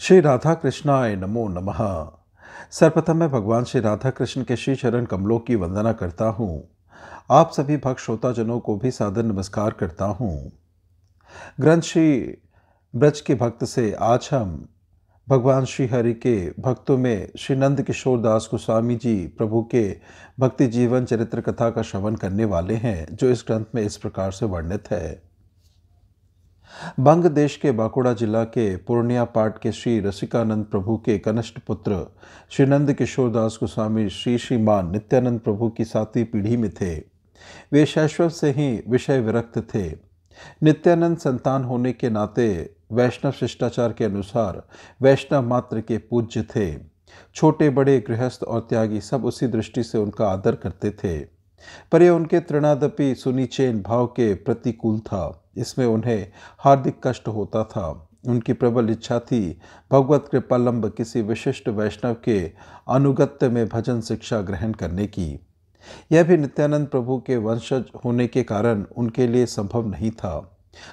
श्री राधा कृष्णाय नमो नमः सर्वप्रथम मैं भगवान श्री राधा कृष्ण के श्री चरण कमलों की वंदना करता हूँ आप सभी भक्त श्रोताजनों को भी सादर नमस्कार करता हूँ ग्रंथ श्री ब्रज के भक्त से आज हम भगवान श्री हरि के भक्तों में श्री नंद किशोर दास गोस्वामी जी प्रभु के भक्ति जीवन चरित्र कथा का श्रवण करने वाले हैं जो इस ग्रंथ में इस प्रकार से वर्णित है बंग देश के बांकुड़ा जिला के पूर्णिया पाठ के श्री रसिकानंद प्रभु के कनिष्ठ पुत्र श्री नंद किशोर दास गोस्वामी श्री श्रीमान नित्यानंद प्रभु की सातवीं पीढ़ी में थे वे शैशव से ही विषय विरक्त थे नित्यानंद संतान होने के नाते वैष्णव शिष्टाचार के अनुसार वैष्णव मात्र के पूज्य थे छोटे बड़े गृहस्थ और त्यागी सब उसी दृष्टि से उनका आदर करते थे पर यह उनके तृणादपी सुनिचेन भाव के प्रतिकूल था इसमें उन्हें हार्दिक कष्ट होता था उनकी प्रबल इच्छा थी भगवत कृपालंब किसी विशिष्ट वैष्णव के अनुगत्य में भजन शिक्षा ग्रहण करने की यह भी नित्यानंद प्रभु के वंशज होने के कारण उनके लिए संभव नहीं था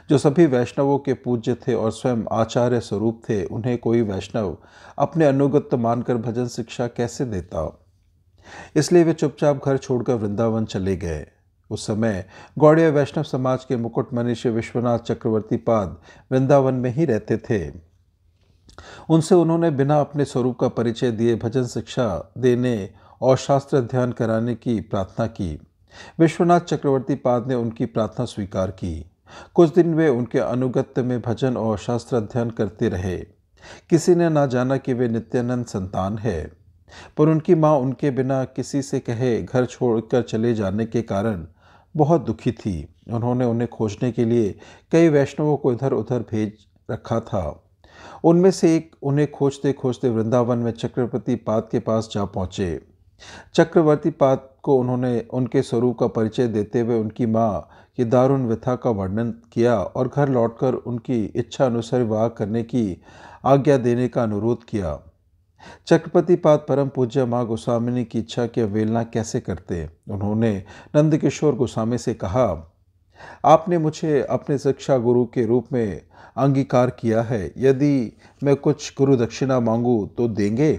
जो सभी वैष्णवों के पूज्य थे और स्वयं आचार्य स्वरूप थे उन्हें कोई वैष्णव अपने अनुगत्य मानकर भजन शिक्षा कैसे देता इसलिए वे चुपचाप घर छोड़कर वृंदावन चले गए उस समय गौड़ीय वैष्णव समाज के मुकुट मनीष विश्वनाथ चक्रवर्ती पाद वृंदावन में ही रहते थे उनसे उन्होंने बिना अपने स्वरूप का परिचय दिए भजन शिक्षा देने और शास्त्र अध्ययन कराने की प्रार्थना की विश्वनाथ चक्रवर्ती पाद ने उनकी प्रार्थना स्वीकार की कुछ दिन वे उनके अनुगत्य में भजन और शास्त्र अध्ययन करते रहे किसी ने ना जाना कि वे नित्यानंद संतान है पर उनकी माँ उनके बिना किसी से कहे घर छोड़कर चले जाने के कारण बहुत दुखी थी उन्होंने उन्हें खोजने के लिए कई वैष्णवों को इधर उधर भेज रखा था उनमें से एक उन्हें खोजते खोजते वृंदावन में चक्रवर्ती पाद के पास जा पहुँचे चक्रवर्ती पाद को उन्होंने उनके स्वरूप का परिचय देते हुए उनकी माँ की दारुण व्यथा का वर्णन किया और घर लौटकर उनकी इच्छा अनुसार विवाह करने की आज्ञा देने का अनुरोध किया चक्रपति पाद परम पूज्य माँ गोस्वामिनी की इच्छा की अवेलना कैसे करते उन्होंने नंदकिशोर गोस्वामी से कहा आपने मुझे अपने शिक्षा गुरु के रूप में अंगीकार किया है यदि मैं कुछ गुरु दक्षिणा मांगू तो देंगे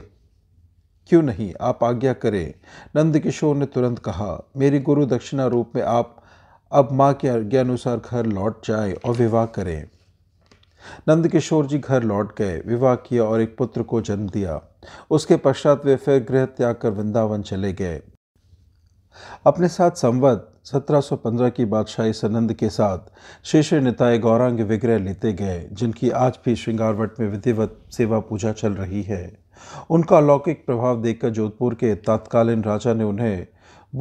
क्यों नहीं आप आज्ञा करें नंदकिशोर ने तुरंत कहा मेरी गुरु दक्षिणा रूप में आप अब माँ के आज्ञानुसार घर लौट जाए और विवाह करें नंदकिशोर जी घर लौट गए विवाह किया और एक पुत्र को जन्म दिया उसके पश्चात वे फिर गृह त्याग कर वृंदावन चले गए अपने साथ संवत 1715 की बादशाही सनंद के साथ शेष निताय गौरांग विग्रह लेते गए जिनकी आज भी श्रृंगारवट में विधिवत सेवा पूजा चल रही है उनका अलौकिक प्रभाव देखकर जोधपुर के तत्कालीन राजा ने उन्हें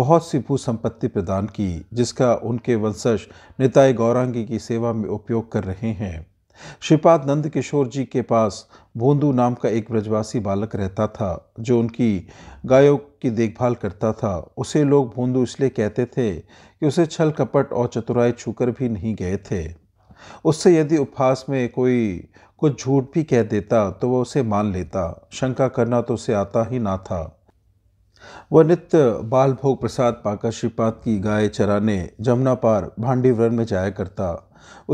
बहुत सी भू संपत्ति प्रदान की जिसका उनके वंशज निताय गौरांगी की सेवा में उपयोग कर रहे हैं श्रीपाद नंद किशोर जी के पास बोंदू नाम का एक ब्रजवासी बालक रहता था जो उनकी गायों की देखभाल करता था उसे लोग बोंदू इसलिए कहते थे कि उसे छल कपट और चतुराई छूकर भी नहीं गए थे उससे यदि उपहास में कोई कुछ झूठ भी कह देता तो वह उसे मान लेता शंका करना तो उसे आता ही ना था वह नित्य बाल भोग प्रसाद पाकर श्रीपाद की गाय चराने जमुना पार भांडीवरन में जाया करता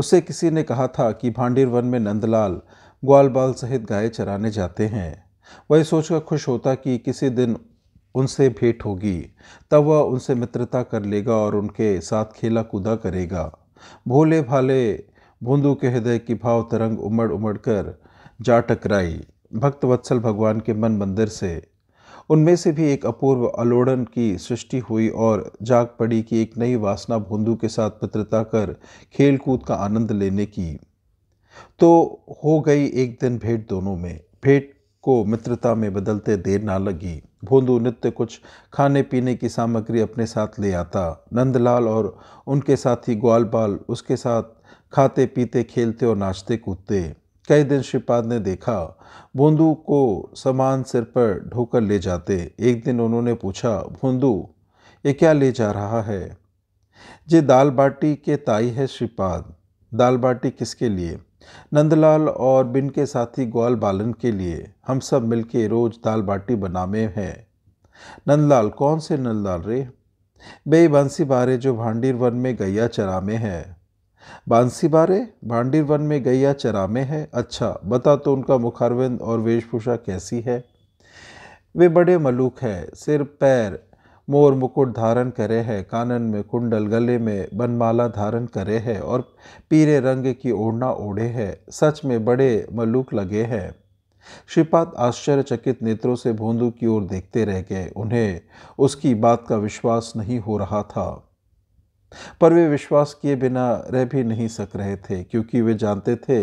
उससे किसी ने कहा था कि भांडीरवन में नंदलाल ग्वाल बाल सहित गाय चराने जाते हैं वह सोचकर खुश होता कि किसी दिन उनसे भेंट होगी तब वह उनसे मित्रता कर लेगा और उनके साथ खेला कूदा करेगा भोले भाले भूंदू के हृदय की भाव तरंग उमड़ उमड़ कर जा टकराई भक्त वत्सल भगवान के मन मंदिर से उनमें से भी एक अपूर्व अलोड़न की सृष्टि हुई और जाग पड़ी कि एक नई वासना भोंदू के साथ पित्रता कर खेलकूद का आनंद लेने की तो हो गई एक दिन भेंट दोनों में भेंट को मित्रता में बदलते देर ना लगी भोंदू नित्य कुछ खाने पीने की सामग्री अपने साथ ले आता नंदलाल और उनके साथी ग्वाल बाल उसके साथ खाते पीते खेलते और नाचते कूदते कई दिन श्रीपाद ने देखा भोंदू को सामान सिर पर ढोकर ले जाते एक दिन उन्होंने पूछा भोंदू ये क्या ले जा रहा है जे दाल बाटी के ताई है श्रीपाद दाल बाटी किसके लिए नंदलाल और बिन के साथी ग्वाल बालन के लिए हम सब मिलके रोज दाल बाटी बनामे हैं नंदलाल कौन से नंदलाल रे बे बंसी बारे जो भांडीर वन में गैया चरा में है बारे भांडिर वन में गैया चरा में है अच्छा बता तो उनका मुखारविंद और वेशभूषा कैसी है वे बड़े मलूक है सिर पैर मोर मुकुट धारण करे है कानन में कुंडल गले में बनमाला धारण करे है और पीरे रंग की ओढ़ना ओढ़े है सच में बड़े मलूक लगे हैं श्रीपाद आश्चर्यचकित नेत्रों से भोंदू की ओर देखते रह गए उन्हें उसकी बात का विश्वास नहीं हो रहा था पर वे विश्वास किए बिना रह भी नहीं सक रहे थे क्योंकि वे जानते थे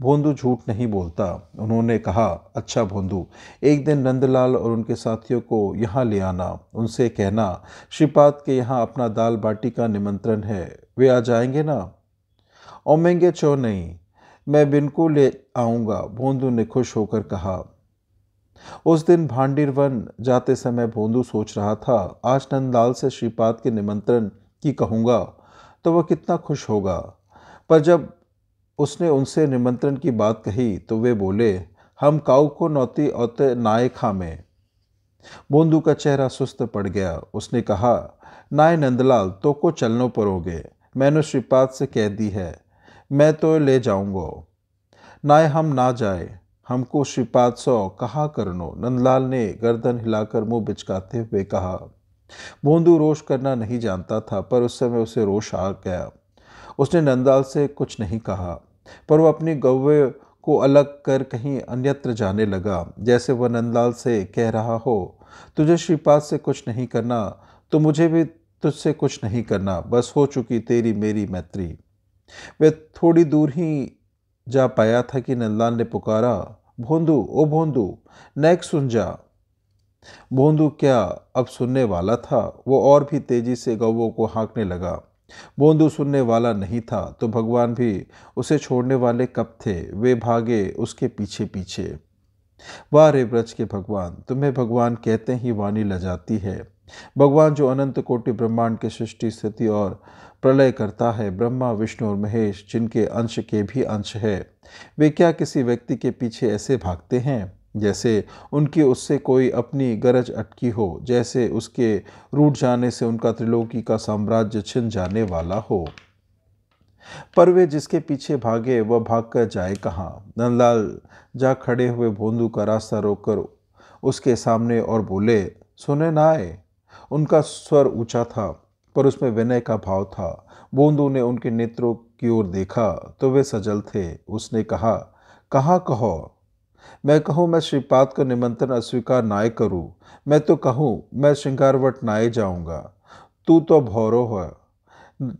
भोंदू झूठ नहीं बोलता उन्होंने कहा अच्छा भोंदू एक दिन नंदलाल और उनके साथियों को यहाँ ले आना उनसे कहना श्रीपाद के यहाँ अपना दाल बाटी का निमंत्रण है वे आ जाएंगे ना और महंगे चो नहीं मैं बिनको ले आऊँगा भोंदू ने खुश होकर कहा उस दिन भांडीरवन जाते समय भोंदू सोच रहा था आज नंदलाल से श्रीपाद के निमंत्रण कि कहूँगा तो वह कितना खुश होगा पर जब उसने उनसे निमंत्रण की बात कही तो वे बोले हम काऊ को नौती औते नाय खामे बोंदू का चेहरा सुस्त पड़ गया उसने कहा नाय नंदलाल तो को चलनो परोगे मैंने श्रीपाद से कह दी है मैं तो ले जाऊँगा नाय हम ना जाए हमको श्रीपाद सौ कहा करनो नंदलाल ने गर्दन हिलाकर मुंह बिचकाते हुए कहा बोंदू रोश करना नहीं जानता था पर उस समय उसे रोश आ गया उसने नंदलाल से कुछ नहीं कहा पर वह अपनी गौवे को अलग कर कहीं अन्यत्र जाने लगा जैसे वह नंदलाल से कह रहा हो तुझे श्रीपाद से कुछ नहीं करना तो मुझे भी तुझसे कुछ नहीं करना बस हो चुकी तेरी मेरी मैत्री वह थोड़ी दूर ही जा पाया था कि नंदलाल ने पुकारा भोंदू ओ भोंदू नेक सुन जा बोंदू क्या अब सुनने वाला था वो और भी तेजी से गवों को हाँकने लगा बोंदू सुनने वाला नहीं था तो भगवान भी उसे छोड़ने वाले कब थे वे भागे उसके पीछे पीछे वाह रे ब्रज के भगवान तुम्हें भगवान कहते ही वाणी लजाती है भगवान जो अनंत कोटि ब्रह्मांड के सृष्टि स्थिति और प्रलय करता है ब्रह्मा विष्णु और महेश जिनके अंश के भी अंश है वे क्या किसी व्यक्ति के पीछे ऐसे भागते हैं जैसे उनकी उससे कोई अपनी गरज अटकी हो जैसे उसके रूट जाने से उनका त्रिलोकी का साम्राज्य छिन जाने वाला हो पर वे जिसके पीछे भागे वह भाग कर जाए कहाँ नंदलाल जा खड़े हुए भोंदू का रास्ता रोककर उसके सामने और बोले सुने ना आए उनका स्वर ऊंचा था पर उसमें विनय का भाव था बोंदू ने उनके नेत्रों की ओर देखा तो वे सजल थे उसने कहा कहाँ कहो मैं कहूँ मैं श्रीपाद को निमंत्रण अस्वीकार नाए करूँ मैं तो कहूँ मैं श्रृंगारवट नाए जाऊँगा तू तो भौरो है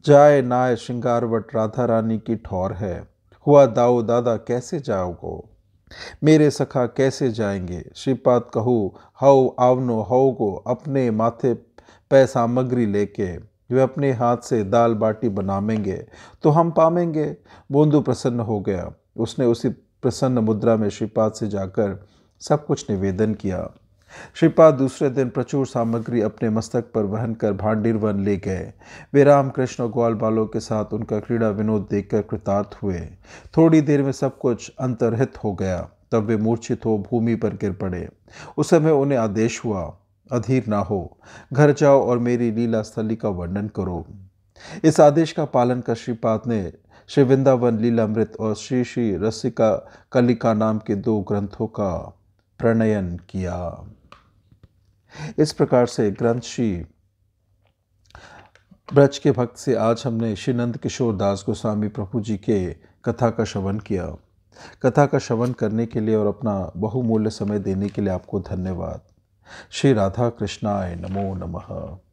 जाए नाय श्रृंगारवट राधा रानी की ठौर है हुआ दाऊ दादा कैसे जाओगो मेरे सखा कैसे जाएंगे श्रीपाद कहूँ हाउ आवनो हाउ गो अपने माथे पै सामग्री लेके वे अपने हाथ से दाल बाटी बनावेंगे तो हम पामेंगे बोंदू प्रसन्न हो गया उसने उसी प्रसन्न मुद्रा में श्रीपाद से जाकर सब कुछ निवेदन किया श्रीपाद दूसरे दिन प्रचुर सामग्री अपने मस्तक पर वहन कर भांडिर वन ले गए वे कृष्ण और ग्वाल बालों के साथ उनका क्रीड़ा विनोद देखकर कृतार्थ हुए थोड़ी देर में सब कुछ अंतरहित हो गया तब वे मूर्छित हो भूमि पर गिर पड़े उस समय उन्हें आदेश हुआ अधीर ना हो घर जाओ और मेरी लीला स्थली का वर्णन करो इस आदेश का पालन कर श्रीपाद ने श्री वृंदावन लीलामृत और श्री श्री रसिका कलिका नाम के दो ग्रंथों का प्रणयन किया इस प्रकार से ग्रंथ श्री ब्रज के भक्त से आज हमने श्री नंद किशोर दास गोस्वामी प्रभु जी के कथा का श्रवण किया कथा का श्रवण करने के लिए और अपना बहुमूल्य समय देने के लिए आपको धन्यवाद श्री राधा कृष्णाय नमो नमः